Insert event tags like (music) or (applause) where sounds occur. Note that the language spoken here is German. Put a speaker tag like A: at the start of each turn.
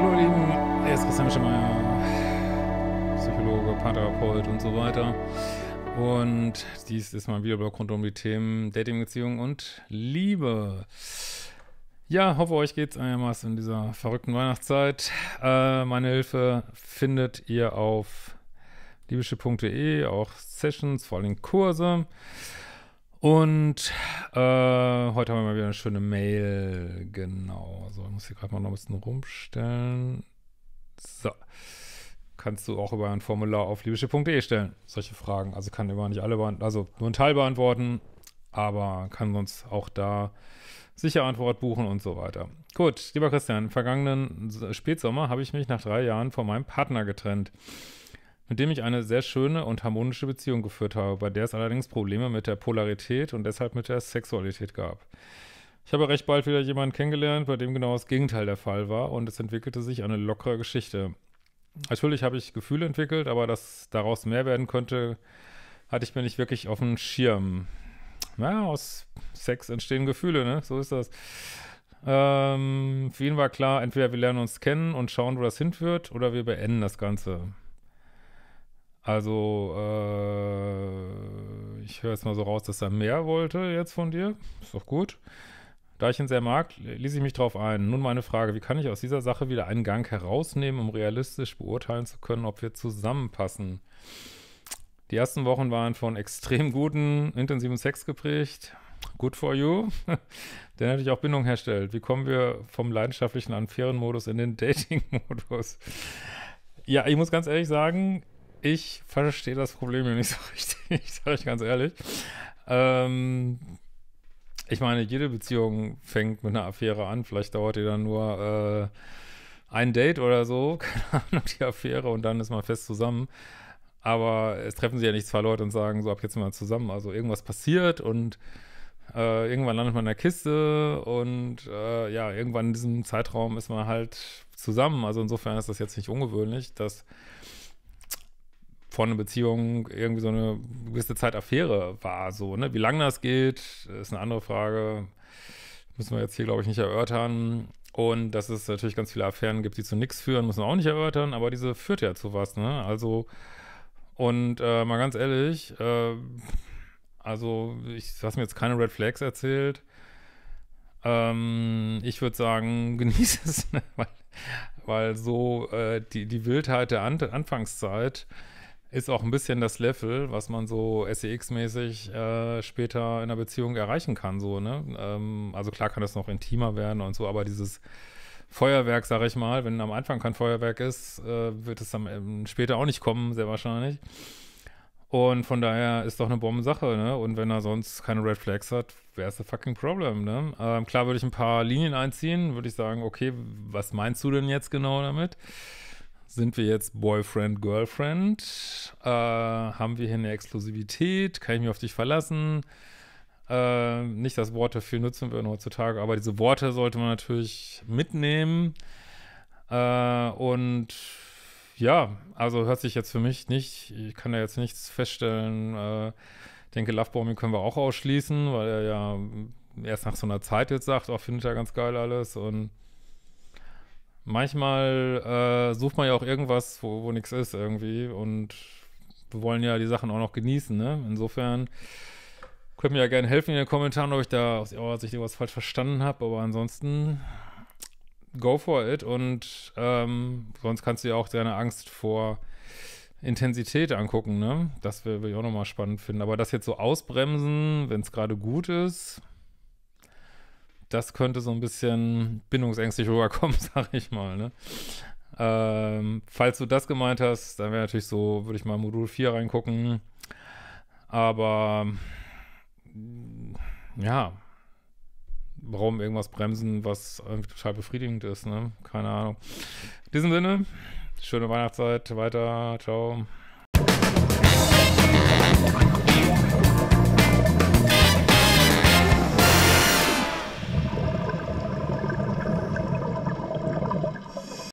A: Hallo ihr Lieben, hier ist Christian Schemeier, Psychologe, Paartherapeut und so weiter. Und dies ist mein Videoblog rund um die Themen Dating, Beziehung und Liebe. Ja, hoffe euch geht's einigermaßen in dieser verrückten Weihnachtszeit. Äh, meine Hilfe findet ihr auf liebische.de, auch Sessions, vor allem Kurse. Und äh, heute haben wir mal wieder eine schöne Mail. Genau. So, ich muss hier gerade mal noch ein bisschen rumstellen. So. Kannst du auch über ein Formular auf libysche.de stellen. Solche Fragen. Also kann immer nicht alle beantworten, also nur einen Teil beantworten, aber kann uns auch da sicher Antwort buchen und so weiter. Gut, lieber Christian, im vergangenen Spätsommer habe ich mich nach drei Jahren von meinem Partner getrennt mit dem ich eine sehr schöne und harmonische Beziehung geführt habe, bei der es allerdings Probleme mit der Polarität und deshalb mit der Sexualität gab. Ich habe recht bald wieder jemanden kennengelernt, bei dem genau das Gegenteil der Fall war und es entwickelte sich eine lockere Geschichte. Natürlich habe ich Gefühle entwickelt, aber dass daraus mehr werden könnte, hatte ich mir nicht wirklich auf dem Schirm. Na, ja, aus Sex entstehen Gefühle, ne? So ist das. Ähm, für ihn war klar, entweder wir lernen uns kennen und schauen, wo das hinführt, oder wir beenden das Ganze. Also, äh, ich höre jetzt mal so raus, dass er mehr wollte jetzt von dir. Ist doch gut. Da ich ihn sehr mag, ließ ich mich drauf ein. Nun meine Frage, wie kann ich aus dieser Sache wieder einen Gang herausnehmen, um realistisch beurteilen zu können, ob wir zusammenpassen? Die ersten Wochen waren von extrem guten, intensiven Sex geprägt. Good for you. (laughs) Der natürlich auch Bindung herstellt. Wie kommen wir vom leidenschaftlichen, unfairen Modus in den (laughs) Dating-Modus? Ja, ich muss ganz ehrlich sagen, ich verstehe das Problem hier nicht so (laughs) richtig, sage ich ganz ehrlich. Ähm, ich meine, jede Beziehung fängt mit einer Affäre an. Vielleicht dauert die dann nur äh, ein Date oder so, (laughs) keine Ahnung, die Affäre, und dann ist man fest zusammen. Aber es treffen sich ja nicht zwei Leute und sagen, so ab jetzt sind wir zusammen. Also irgendwas passiert und äh, irgendwann landet man in der Kiste und äh, ja, irgendwann in diesem Zeitraum ist man halt zusammen. Also insofern ist das jetzt nicht ungewöhnlich, dass vorne Beziehung irgendwie so eine gewisse Zeit Affäre war. So, ne? Wie lange das geht, ist eine andere Frage. Müssen wir jetzt hier, glaube ich, nicht erörtern. Und dass es natürlich ganz viele Affären gibt, die zu nichts führen, müssen wir auch nicht erörtern, aber diese führt ja zu was, ne? Also, und äh, mal ganz ehrlich, äh, also, ich hast mir jetzt keine Red Flags erzählt. Ähm, ich würde sagen, (laughs) genieße es, ne? weil, weil, so äh, die, die Wildheit der An Anfangszeit ist auch ein bisschen das Level, was man so SEX-mäßig äh, später in einer Beziehung erreichen kann, so, ne? Ähm, also klar kann das noch intimer werden und so, aber dieses Feuerwerk, sag ich mal, wenn am Anfang kein Feuerwerk ist, äh, wird es dann ähm, später auch nicht kommen, sehr wahrscheinlich. Und von daher ist doch eine Bombensache, ne? Und wenn er sonst keine Red Flags hat, wäre es ein fucking Problem, ne? Ähm, klar würde ich ein paar Linien einziehen, würde ich sagen, okay, was meinst du denn jetzt genau damit? Sind wir jetzt Boyfriend, Girlfriend? Äh, haben wir hier eine Exklusivität? Kann ich mich auf dich verlassen? Äh, nicht, dass Worte viel nutzen würden heutzutage, aber diese Worte sollte man natürlich mitnehmen. Äh, und ja, also hört sich jetzt für mich nicht, ich kann da jetzt nichts feststellen. Äh, denke, Lovebombing können wir auch ausschließen, weil er ja erst nach so einer Zeit jetzt sagt, auch oh, finde ich ganz geil alles und manchmal äh, sucht man ja auch irgendwas, wo, wo nichts ist irgendwie. Und wir wollen ja die Sachen auch noch genießen, ne? Insofern könnt ihr mir ja gerne helfen in den Kommentaren, ob ich da aus ihrer oh, Sicht irgendwas falsch verstanden habe. Aber ansonsten go for it. Und ähm, sonst kannst du ja auch deine Angst vor Intensität angucken, ne? Das würde ich auch nochmal spannend finden. Aber das jetzt so ausbremsen, wenn es gerade gut ist, das könnte so ein bisschen bindungsängstlich rüberkommen, (laughs) sag ich mal. Ne? Ähm, falls du das gemeint hast, dann wäre natürlich so, würde ich mal Modul 4 reingucken. Aber mm, ja, warum irgendwas bremsen, was total befriedigend ist, ne? Keine Ahnung. In diesem Sinne, schöne Weihnachtszeit, weiter, ciao.